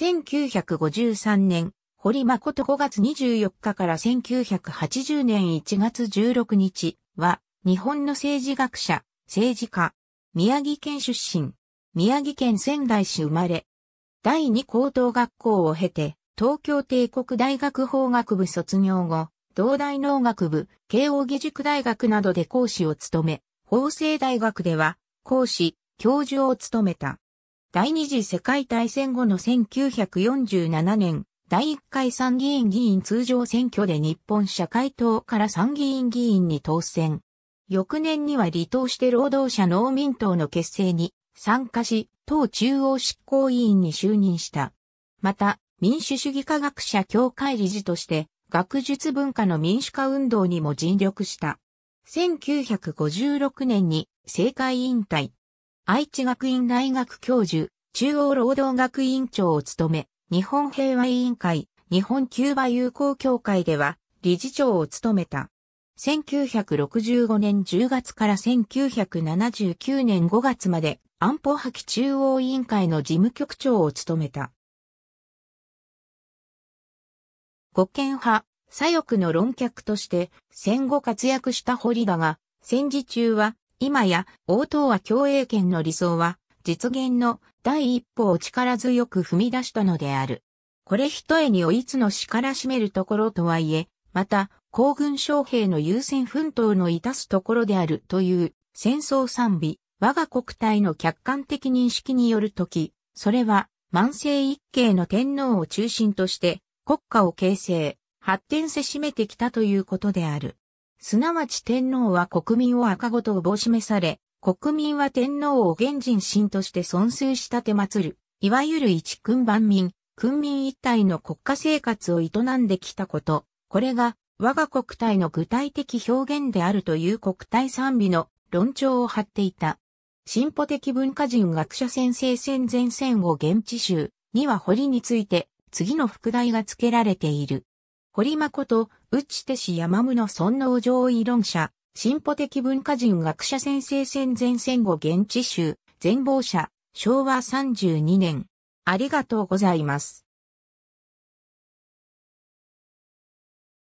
1953年、堀誠5月24日から1980年1月16日は、日本の政治学者、政治家、宮城県出身、宮城県仙台市生まれ、第二高等学校を経て、東京帝国大学法学部卒業後、東大農学部、慶応義塾大学などで講師を務め、法政大学では、講師、教授を務めた。第二次世界大戦後の1947年、第一回参議院議員通常選挙で日本社会党から参議院議員に当選。翌年には離党して労働者農民党の結成に参加し、党中央執行委員に就任した。また、民主主義科学者協会理事として、学術文化の民主化運動にも尽力した。1956年に政界引退。愛知学院大学教授、中央労働学院長を務め、日本平和委員会、日本キューバ友好協会では、理事長を務めた。1965年10月から1979年5月まで安保破棄中央委員会の事務局長を務めた。国権派、左翼の論客として戦後活躍した堀田が、戦時中は今や、応答は共栄圏の理想は、実現の第一歩を力強く踏み出したのである。これ一重においつの死から占めるところとはいえ、また、皇軍将兵の優先奮闘のいたすところであるという、戦争賛美、我が国体の客観的認識によるとき、それは、万世一系の天皇を中心として、国家を形成、発展せしめてきたということである。すなわち天皇は国民を赤子とおぼしめされ、国民は天皇を現人神として尊崇したて祭る、いわゆる一君万民、君民一体の国家生活を営んできたこと、これが我が国体の具体的表現であるという国体賛美の論調を張っていた。進歩的文化人学者先生戦前戦を現地集には堀について次の副題が付けられている。堀誠、内手氏山室尊王上位論者、進歩的文化人学者先生戦前戦後現地集、全貌者、昭和32年。ありがとうございます。